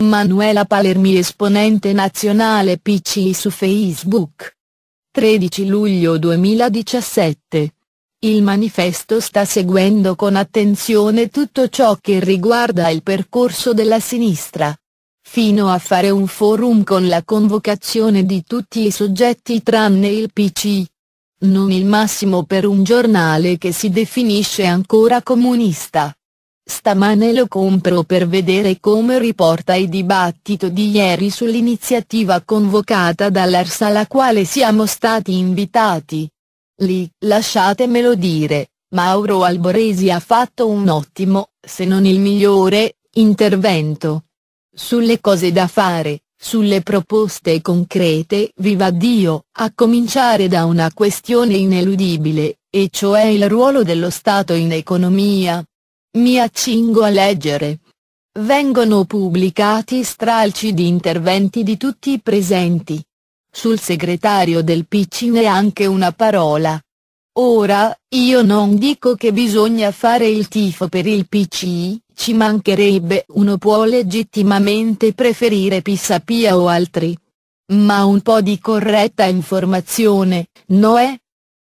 Manuela Palermi esponente nazionale PC su Facebook. 13 luglio 2017. Il manifesto sta seguendo con attenzione tutto ciò che riguarda il percorso della sinistra. Fino a fare un forum con la convocazione di tutti i soggetti tranne il PC. Non il massimo per un giornale che si definisce ancora comunista. Stamane lo compro per vedere come riporta il dibattito di ieri sull'iniziativa convocata dall'ERSA alla quale siamo stati invitati. Lì, lasciatemelo dire, Mauro Alboresi ha fatto un ottimo, se non il migliore, intervento. Sulle cose da fare, sulle proposte concrete, viva Dio, a cominciare da una questione ineludibile, e cioè il ruolo dello Stato in economia, mi accingo a leggere. Vengono pubblicati stralci di interventi di tutti i presenti. Sul segretario del PC neanche una parola. Ora, io non dico che bisogna fare il tifo per il PC, ci mancherebbe uno può legittimamente preferire Pissapia o altri. Ma un po' di corretta informazione, no è?